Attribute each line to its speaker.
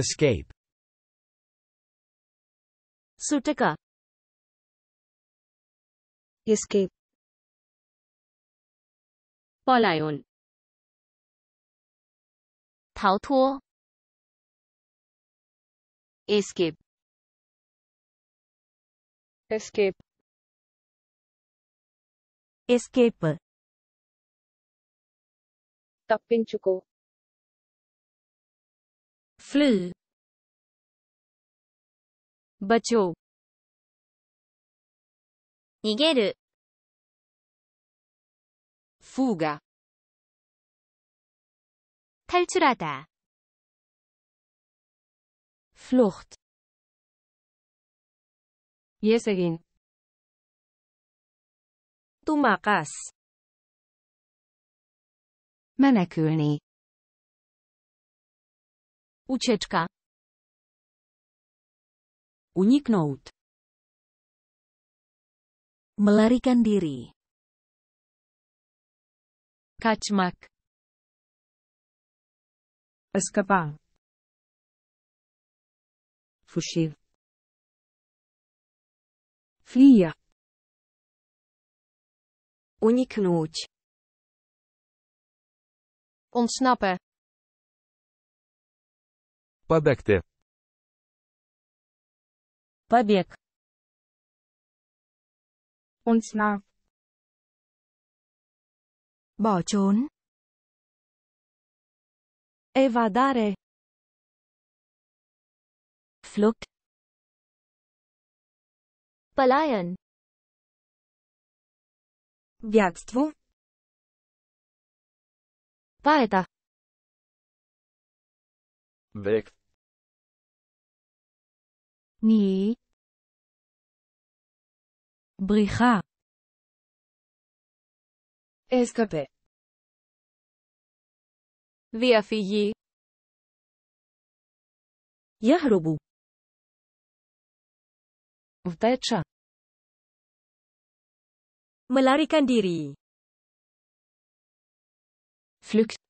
Speaker 1: Escape Sutaka Escape Polyon 逃脱 Escape Escape Escape chuko. fly, बचो, 逃げる fuga, 탈출하다 flucht, 예색인 tumakas, menekülni, Učečka. Uniknout. Melarikan diri. Kacmak. Escapar. Fugir. Flia. Uniknout. Ontsnappen. Побегте. Побег. Uns nach. Bỏ trốn. Evadare. Flucht. Бягство. Поэта. weg หนี בריחה אסקפה διαφυγή יהרבו Втеча. Melarikan diri. Flukt.